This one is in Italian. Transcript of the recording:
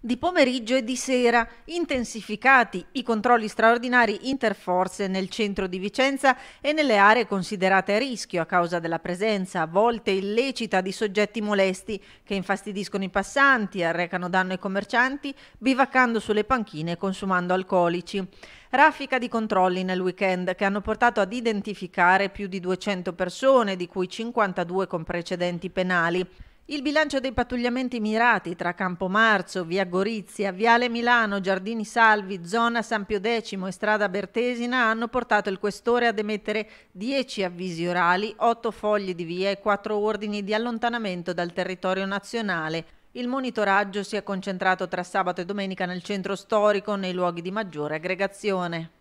Di pomeriggio e di sera intensificati i controlli straordinari interforze nel centro di Vicenza e nelle aree considerate a rischio a causa della presenza a volte illecita di soggetti molesti che infastidiscono i passanti, arrecano danno ai commercianti, bivaccando sulle panchine e consumando alcolici. Raffica di controlli nel weekend che hanno portato ad identificare più di 200 persone, di cui 52 con precedenti penali. Il bilancio dei pattugliamenti mirati tra Campomarzo, Via Gorizia, Viale Milano, Giardini Salvi, Zona San Pio X e Strada Bertesina hanno portato il questore ad emettere 10 avvisi orali, 8 fogli di via e 4 ordini di allontanamento dal territorio nazionale. Il monitoraggio si è concentrato tra sabato e domenica nel centro storico, nei luoghi di maggiore aggregazione.